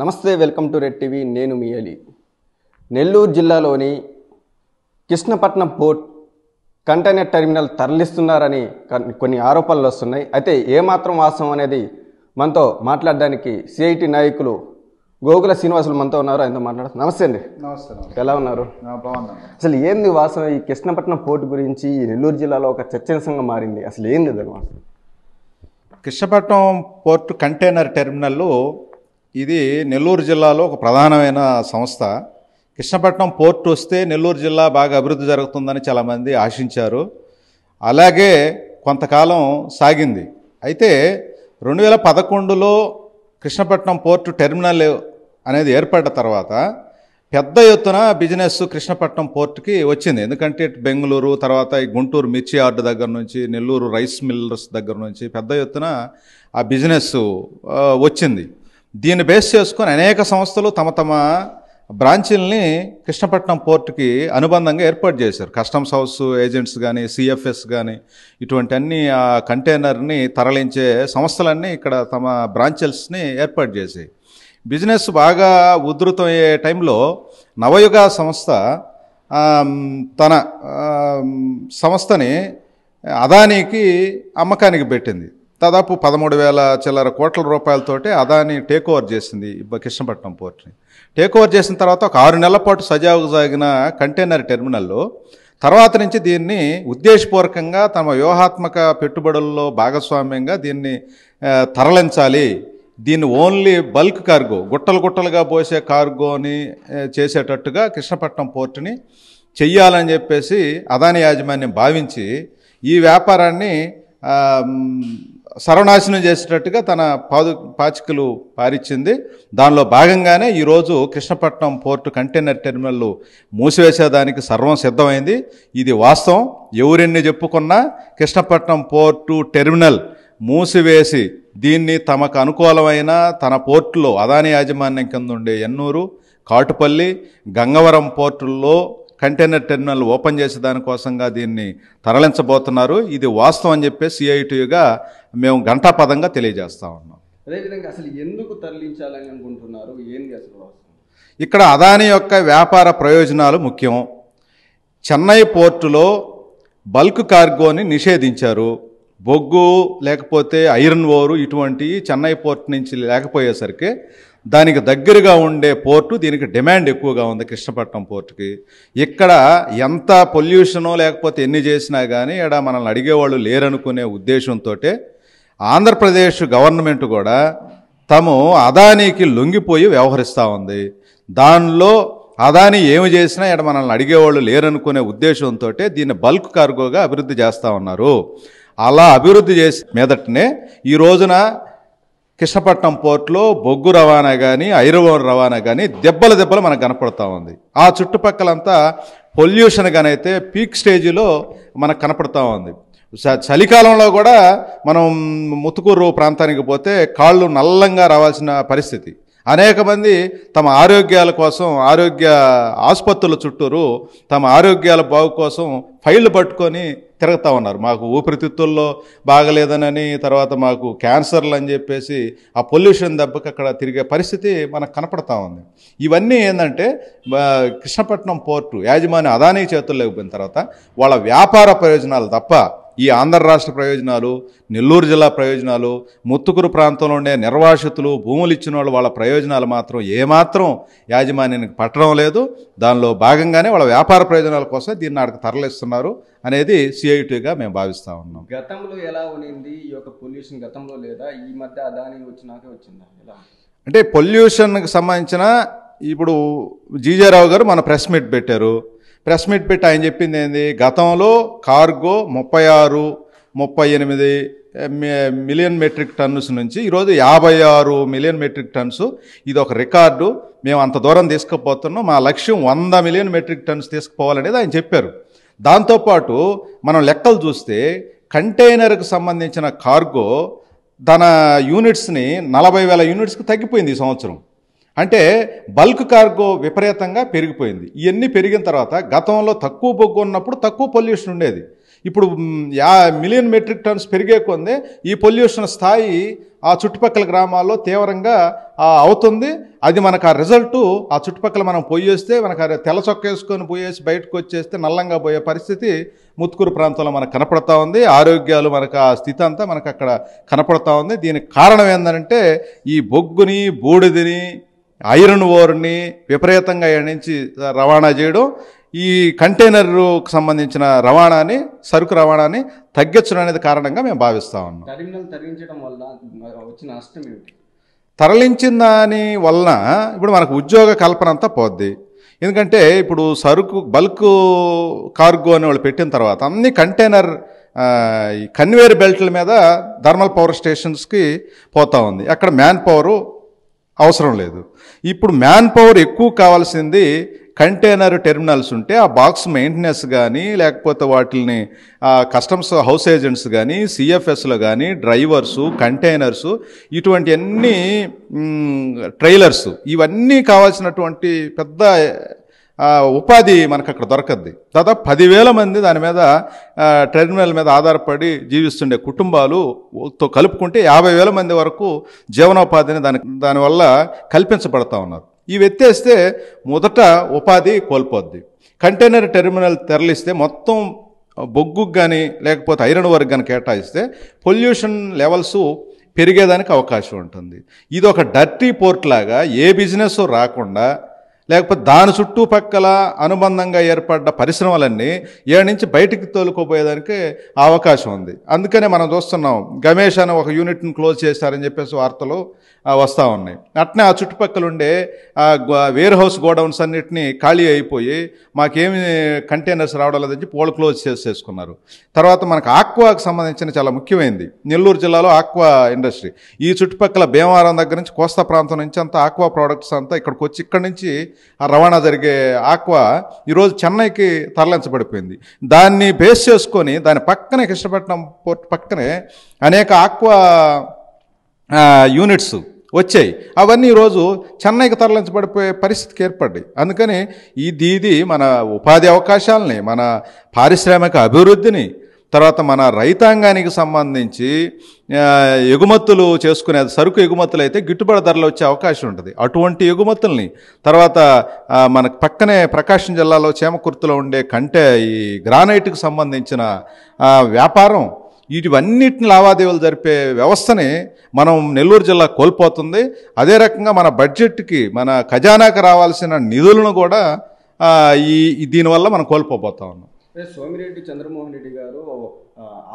నమస్తే welcome to red TV నేను మీ అలీ నెల్లూరు జిల్లాలోని కృష్ణపట్నం పోర్ట్ కంటైనర్ టెర్మినల్ తరలిస్తున్నారని కొన్ని ఆరోపణలు వస్తున్నాయి అయితే ఏమాత్రం వాస్తవం అనేది మనతో మాట్లాడడానికి సిఐటి నాయకులు గోకుల శ్రీనివాసులు మనతో ఉన్నారు ఆయనతో మాట్లాడు నమస్తే అండి నమస్తే ఎలా ఉన్నారు అసలు ఏంది వాసన ఈ కృష్ణపట్నం పోర్టు గురించి ఈ నెల్లూరు జిల్లాలో ఒక చర్చనీయంగా మారింది అసలు ఏంది దాని కృష్ణపట్నం పోర్టు కంటైనర్ టెర్మినల్ ఇది నెల్లూరు జిల్లాలో ఒక ప్రధానమైన సంస్థ కృష్ణపట్నం పోర్ట్ వస్తే నెల్లూరు జిల్లా బాగా అభివృద్ధి జరుగుతుందని చాలామంది ఆశించారు అలాగే కొంతకాలం సాగింది అయితే రెండు వేల పదకొండులో కృష్ణపట్నం పోర్టు టెర్మినల్ అనేది ఏర్పడ్డ తర్వాత పెద్ద ఎత్తున బిజినెస్ కృష్ణపట్నం పోర్టుకి వచ్చింది ఎందుకంటే బెంగళూరు తర్వాత గుంటూరు మిర్చి యార్డు దగ్గర నుంచి నెల్లూరు రైస్ మిల్లర్స్ దగ్గర నుంచి పెద్ద ఎత్తున ఆ బిజినెస్ వచ్చింది దీన్ని బేస్ చేసుకొని అనేక సంస్థలు తమ తమ బ్రాంచీల్ని కృష్ణపట్నం పోర్టుకి అనుబంధంగా ఏర్పాటు చేశారు కస్టమ్స్ హౌస్ ఏజెంట్స్ కానీ సిఎఫ్ఎస్ కానీ ఇటువంటి అన్ని ఆ కంటైనర్ని తరలించే సంస్థలన్నీ ఇక్కడ తమ బ్రాంచెల్స్ని ఏర్పాటు చేసాయి బిజినెస్ బాగా ఉధృతమయ్యే టైంలో నవయుగ సంస్థ తన సంస్థని అదానీకి అమ్మకానికి పెట్టింది దాదాపు పదమూడు వేల చిల్లర కోట్ల రూపాయలతోటి అదాని టేక్ ఓవర్ చేసింది కృష్ణపట్నం పోర్ట్ని టేక్ ఓవర్ చేసిన తర్వాత ఒక ఆరు నెలల పాటు సజావుగా సాగిన కంటైనర్ టెర్మినల్లో తర్వాత నుంచి దీన్ని ఉద్దేశపూర్వకంగా తమ వ్యూహాత్మక పెట్టుబడుల్లో భాగస్వామ్యంగా దీన్ని తరలించాలి దీన్ని ఓన్లీ బల్క్ కార్గో గుట్టలు గుట్టలుగా పోసే కార్గోని చేసేటట్టుగా కృష్ణపట్నం పోర్టుని చెయ్యాలని చెప్పేసి అదాని యాజమాన్యం భావించి ఈ వ్యాపారాన్ని సర్వనాశనం చేసేటట్టుగా తన పాదు పాచికలు పారిచ్చింది దానిలో భాగంగానే ఈరోజు కృష్ణపట్నం పోర్టు కంటైనర్ టెర్మినల్ మూసివేసేదానికి సర్వం సిద్ధమైంది ఇది వాస్తవం ఎవరెన్ని చెప్పుకున్నా కృష్ణపట్నం పోర్టు టెర్మినల్ మూసివేసి దీన్ని తమకు అనుకూలమైన తన పోర్టులో అదాని యాజమాన్యం కింద ఉండే ఎన్నూరు కాటుపల్లి గంగవరం పోర్టుల్లో కంటైనర్ టెర్మినల్ ఓపెన్ చేసే దానికోసంగా దీన్ని తరలించబోతున్నారు ఇది వాస్తవం అని చెప్పి సిఐటియుగా మేము పదంగా తెలియజేస్తా ఉన్నాం అదేవిధంగా అసలు ఎందుకు తరలించాలని అనుకుంటున్నారు ఏంది ఇక్కడ అదాని యొక్క వ్యాపార ప్రయోజనాలు ముఖ్యం చెన్నై పోర్టులో బల్క్ కార్గోని నిషేధించారు బొగ్గు లేకపోతే ఐరన్ ఓరు ఇటువంటివి చెన్నై పోర్ట్ నుంచి లేకపోయేసరికి దానికి దగ్గరగా ఉండే పోర్టు దీనికి డిమాండ్ ఎక్కువగా ఉంది కృష్ణపట్నం పోర్టుకి ఇక్కడ ఎంత పొల్యూషనో లేకపోతే ఎన్ని చేసినా కానీ ఇక్కడ మనల్ని అడిగేవాళ్ళు లేరనుకునే ఉద్దేశంతో ఆంధ్రప్రదేశ్ గవర్నమెంట్ కూడా తము అదానీకి లొంగిపోయి వ్యవహరిస్తూ ఉంది దానిలో అదాని ఏమి చేసినా ఇక్కడ మనల్ని అడిగేవాళ్ళు లేరనుకునే ఉద్దేశంతో దీన్ని బల్క్ కార్గోగా అభివృద్ధి చేస్తూ ఉన్నారు అలా అభివృద్ధి చేసి మీదటనే ఈ రోజున కృష్ణపట్నం పోర్టులో బొగ్గు రవాణా కానీ ఐరవన్ రవాణా కానీ దెబ్బల దెబ్బలు మనకు కనపడుతూ ఉంది ఆ చుట్టుపక్కలంతా పొల్యూషన్ పీక్ స్టేజీలో మనకు కనపడుతూ ఉంది చలికాలంలో కూడా మనం ముత్తుకూరు ప్రాంతానికి పోతే కాళ్ళు నల్లంగా రావాల్సిన పరిస్థితి అనేక మంది తమ ఆరోగ్యాల కోసం ఆరోగ్య ఆసుపత్రుల చుట్టూరు తమ ఆరోగ్యాల బాగు కోసం ఫైళ్ళు పట్టుకొని తిరుగుతూ ఉన్నారు మాకు ఊపిరితిత్తుల్లో బాగలేదనని తర్వాత మాకు క్యాన్సర్లు అని చెప్పేసి ఆ పొల్యూషన్ దెబ్బకి అక్కడ తిరిగే పరిస్థితి మనకు కనపడతా ఉంది ఇవన్నీ ఏంటంటే కృష్ణపట్నం పోర్టు యాజమాన్య అదానీ చేతుల్లోకి పోయిన తర్వాత వాళ్ళ వ్యాపార ప్రయోజనాలు తప్ప ఈ ఆంధ్ర రాష్ట్ర ప్రయోజనాలు నెల్లూరు జిల్లా ప్రయోజనాలు ముత్తుకూరు ప్రాంతంలో ఉండే నిర్వాసితులు భూములు ఇచ్చిన వాళ్ళు వాళ్ళ ప్రయోజనాలు మాత్రం ఏమాత్రం యాజమాన్యానికి పట్టడం లేదు దానిలో భాగంగానే వాళ్ళ వ్యాపార ప్రయోజనాల కోసం దీన్ని నాటికి తరలిస్తున్నారు అనేది సిఐటిగా మేము భావిస్తూ ఉన్నాం గతంలో ఎలా ఉండింది ఈ యొక్క పొల్యూషన్ గతంలో లేదా ఈ మధ్య అదాని వచ్చినాక వచ్చిందా అంటే పొల్యూషన్కి సంబంధించిన ఇప్పుడు జీజేరావు గారు మన ప్రెస్ మీట్ పెట్టారు ప్రెస్ మీట్ పెట్టి ఆయన చెప్పింది ఏంది గతంలో కార్గో ముప్పై ఆరు ముప్పై ఎనిమిది మిలియన్ మెట్రిక్ టన్నుస్ నుంచి ఈరోజు యాభై ఆరు మిలియన్ మెట్రిక్ టన్స్ ఇది ఒక రికార్డు మేము అంత దూరం తీసుకుపోతున్నాం మా లక్ష్యం వంద మిలియన్ మెట్రిక్ టన్స్ తీసుకుపోవాలనేది ఆయన చెప్పారు దాంతోపాటు మనం లెక్కలు చూస్తే కంటైనర్కు సంబంధించిన కార్గో తన యూనిట్స్ని నలభై వేల యూనిట్స్కి తగ్గిపోయింది ఈ సంవత్సరం అంటే బల్క్ కార్గో విపరీతంగా పెరిగిపోయింది ఇవన్నీ పెరిగిన తర్వాత గతంలో తక్కువ బొగ్గు ఉన్నప్పుడు తక్కువ పొల్యూషన్ ఉండేది ఇప్పుడు యా మిలియన్ మెట్రిక్ టన్స్ పెరిగే కొందే ఈ పొల్యూషన్ స్థాయి ఆ చుట్టుపక్కల గ్రామాల్లో తీవ్రంగా అవుతుంది అది మనకు ఆ రిజల్ట్ ఆ చుట్టుపక్కల మనం పోయేస్తే మనకు తెల చొక్క వేసుకొని పోయేసి బయటకు వచ్చేస్తే నల్లంగా పోయే పరిస్థితి ముత్తుకూరు ప్రాంతంలో మనకు కనపడతా ఉంది ఆరోగ్యాలు మనకు ఆ స్థితి అంతా మనకు అక్కడ కనపడతా ఉంది దీనికి కారణం ఏంటంటే ఈ బొగ్గుని బూడిదని ఐరన్ ఓర్ని విపరీతంగా ఎణించి రవాణా చేయడం ఈ కంటైనర్కు సంబంధించిన రవాణాని సరుకు రవాణాని తగ్గించడం అనేది కారణంగా మేము భావిస్తా ఉన్నాం వల్ల తరలించిన దాని వలన ఇప్పుడు మనకు ఉద్యోగ కల్పన అంతా పోద్ది ఎందుకంటే ఇప్పుడు సరుకు బల్క్ కార్గో అని వాళ్ళు పెట్టిన తర్వాత అన్ని కంటైనర్ కన్వేర్ బెల్ట్ల మీద థర్మల్ పవర్ స్టేషన్స్కి పోతూ ఉంది అక్కడ మ్యాన్ పవరు అవసరం లేదు ఇప్పుడు మ్యాన్ పవర్ ఎక్కువ కావాల్సింది కంటైనర్ టెర్మినల్స్ ఉంటే ఆ బాక్స్ మెయింటెనెన్స్ కానీ లేకపోతే వాటిని కస్టమ్స్ హౌస్ ఏజెంట్స్ కానీ సిఎఫ్ఎస్లు కానీ డ్రైవర్సు కంటైనర్సు ఇటువంటి అన్ని ట్రైలర్సు ఇవన్నీ కావాల్సినటువంటి పెద్ద ఉపాధి మనకు అక్కడ దొరకద్ది దాదాపు పదివేల మంది దాని మీద టెర్మినల్ మీద ఆధారపడి జీవిస్తుండే కుటుంబాలు తో కలుపుకుంటే యాభై వేల మంది వరకు జీవనోపాధిని దాని దానివల్ల కల్పించబడతా ఉన్నారు ఇవి ఎత్తేస్తే మొదట ఉపాధి కోల్పోద్ది కంటైనర్ టెర్మినల్ తరలిస్తే మొత్తం బొగ్గు కానీ లేకపోతే ఐరన్ వర్క్ కానీ కేటాయిస్తే పొల్యూషన్ లెవెల్స్ పెరిగేదానికి అవకాశం ఉంటుంది ఇది ఒక డర్టీ పోర్ట్ లాగా ఏ బిజినెస్ రాకుండా లేకపోతే దాని చుట్టుపక్కల అనుబంధంగా ఏర్పడ్డ పరిశ్రమలన్నీ ఏడు నుంచి బయటికి తోలుకోపోయేదానికి అవకాశం ఉంది అందుకనే మనం చూస్తున్నాం గమేష్ అని ఒక యూనిట్ని క్లోజ్ చేశారని చెప్పేసి వార్తలు వస్తూ ఉన్నాయి అట్నే ఆ చుట్టుపక్కల ఉండే వేర్ హౌస్ గోడౌన్స్ అన్నింటినీ ఖాళీ అయిపోయి మాకేమి కంటైనర్స్ రావడం లేదని పోల్ క్లోజ్ చేసేసుకున్నారు తర్వాత మనకు ఆక్వాకు సంబంధించిన చాలా ముఖ్యమైనది నెల్లూరు జిల్లాలో ఆక్వా ఇండస్ట్రీ ఈ చుట్టుపక్కల భీమవరం దగ్గర నుంచి కోస్తా ప్రాంతం నుంచి అంతా ఆక్వా ప్రోడక్ట్స్ అంతా ఇక్కడికి వచ్చి ఇక్కడి నుంచి ఆ రవాణా జరిగే ఆక్వా ఈరోజు చెన్నైకి తరలించబడిపోయింది దాన్ని బేస్ చేసుకొని దాని పక్కనే కృష్ణపట్నం పోర్ట్ పక్కనే అనేక ఆక్వా యూనిట్స్ వచ్చాయి అవన్నీ ఈరోజు చెన్నైకి తరలించబడిపోయే పరిస్థితికి ఏర్పడ్డాయి అందుకని ఇది ఇది మన ఉపాధి అవకాశాలని మన పారిశ్రామిక అభివృద్ధిని తర్వాత మన రైతాంగానికి సంబంధించి ఎగుమతులు చేసుకునే సరుకు ఎగుమతులు అయితే గిట్టుబాటు ధరలు వచ్చే అవకాశం ఉంటుంది అటువంటి ఎగుమతుల్ని తర్వాత మన పక్కనే ప్రకాశం జిల్లాలో చేమకుర్తిలో ఉండే కంటే ఈ గ్రానైట్కి సంబంధించిన వ్యాపారం వీటివన్నిటిని లావాదేవీలు జరిపే వ్యవస్థని మనం నెల్లూరు జిల్లా కోల్పోతుంది అదే రకంగా మన బడ్జెట్కి మన ఖజానాకు రావాల్సిన నిధులను కూడా ఈ దీనివల్ల మనం కోల్పోబోతా ఉన్నాం సోమిరెడ్డి చంద్రమోహన్ రెడ్డి గారు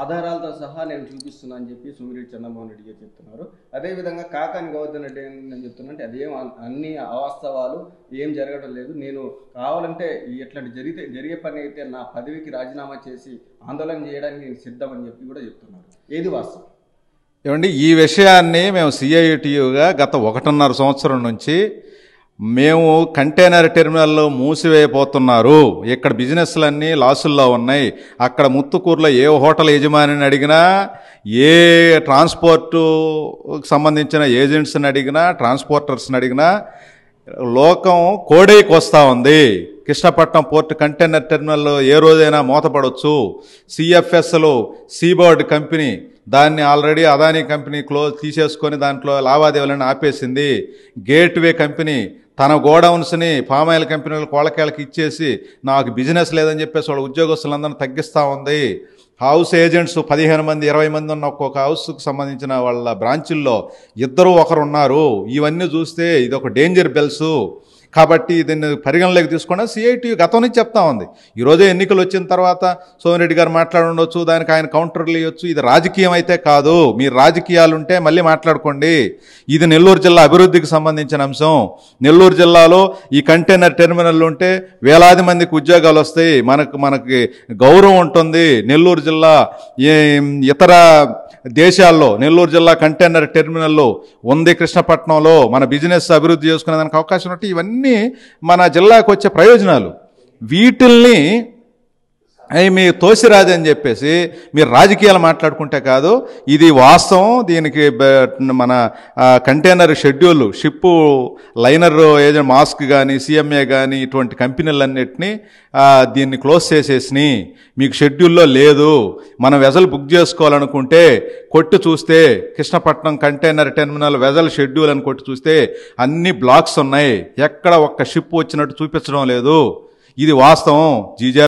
ఆధారాలతో సహా నేను చూపిస్తున్నా అని చెప్పి సోమిరెడ్డి చంద్రమోహన్ రెడ్డి గారు చెప్తున్నారు అదేవిధంగా కాకాని గోవర్ధన్ రెడ్డి నేను అంటే అదేం అన్ని అవాస్తవాలు ఏం జరగడం లేదు నేను కావాలంటే ఇట్లాంటి జరిగితే జరిగే పని అయితే నా పదవికి రాజీనామా చేసి ఆందోళన చేయడానికి నేను సిద్ధమని చెప్పి కూడా చెప్తున్నారు ఏది వాస్తవం ఏమండి ఈ విషయాన్ని మేము సిఐటియుగా గత ఒకటిన్నర సంవత్సరం నుంచి మేము కంటైనర్ టెర్మినల్ మూసివేయబోతున్నారు ఇక్కడ బిజినెస్లన్నీ లాసుల్లో ఉన్నాయి అక్కడ ముత్తుకూరులో ఏ హోటల్ యజమానిని అడిగినా ఏ ట్రాన్స్పోర్టు సంబంధించిన ఏజెంట్స్ని అడిగినా ట్రాన్స్పోర్టర్స్ని అడిగినా లోకం కోడైకి వస్తూ ఉంది కృష్ణపట్నం పోర్ట్ కంటైనర్ టెర్మినల్ ఏ రోజైనా మూతపడవచ్చు సిఎఫ్ఎస్లు సీబోర్డ్ కంపెనీ దాన్ని ఆల్రెడీ అదానీ కంపెనీ క్లోజ్ తీసేసుకొని దాంట్లో లావాదేవీలను ఆపేసింది గేట్వే కంపెనీ తన గోడౌన్స్ని పామాయిల్ కంపెనీలు కోళ్ళకేళ్ళకి ఇచ్చేసి నాకు బిజినెస్ లేదని చెప్పేసి వాళ్ళ ఉద్యోగస్తులందరినీ తగ్గిస్తూ ఉంది హౌస్ ఏజెంట్స్ పదిహేను మంది ఇరవై మంది ఉన్న ఒక్కొక్క హౌస్కు సంబంధించిన వాళ్ళ బ్రాంచుల్లో ఇద్దరు ఒకరున్నారు ఇవన్నీ చూస్తే ఇది ఒక డేంజర్ బెల్సు కాబట్టి దీన్ని పరిగణలోకి తీసుకున్న సిఐటి గతం నుంచి చెప్తా ఉంది ఈరోజే ఎన్నికలు వచ్చిన తర్వాత సోమిరెడ్డి గారు మాట్లాడుండొచ్చు దానికి ఆయన కౌంటర్లు ఇవ్వచ్చు ఇది రాజకీయం అయితే కాదు మీరు రాజకీయాలు ఉంటే మళ్ళీ మాట్లాడుకోండి ఇది నెల్లూరు జిల్లా అభివృద్ధికి సంబంధించిన అంశం నెల్లూరు జిల్లాలో ఈ కంటైనర్ టెర్మినల్ ఉంటే వేలాది మందికి ఉద్యోగాలు వస్తాయి మనకు మనకి గౌరవం ఉంటుంది నెల్లూరు జిల్లా ఇతర దేశాల్లో నెల్లూరు జిల్లా కంటైనర్ టెర్మినల్లో ఉంది కృష్ణపట్నంలో మన బిజినెస్ అభివృద్ధి చేసుకునేదానికి అవకాశం ఉంటే ఇవన్నీ మన జిల్లాకు వచ్చే ప్రయోజనాలు వీటిల్ని అవి మీ అని చెప్పేసి మీరు రాజకీయాలు మాట్లాడుకుంటే కాదు ఇది వాస్తవం దీనికి మన కంటైనర్ షెడ్యూల్ షిప్పు లైనర్ ఏదైనా మాస్క్ కానీ సిఎంఏ కానీ ఇటువంటి కంపెనీలన్నింటినీ దీన్ని క్లోజ్ చేసేసి మీకు షెడ్యూల్లో లేదు మనం వెజల్ బుక్ చేసుకోవాలనుకుంటే కొట్టు చూస్తే Krishnapatnam container terminal vessel schedule అని కొట్టు చూస్తే అన్ని బ్లాక్స్ ఉన్నాయి ఎక్కడ ఒక్క షిప్ వచ్చినట్టు చూపించడం లేదు ఇది వాస్తవం జీజార్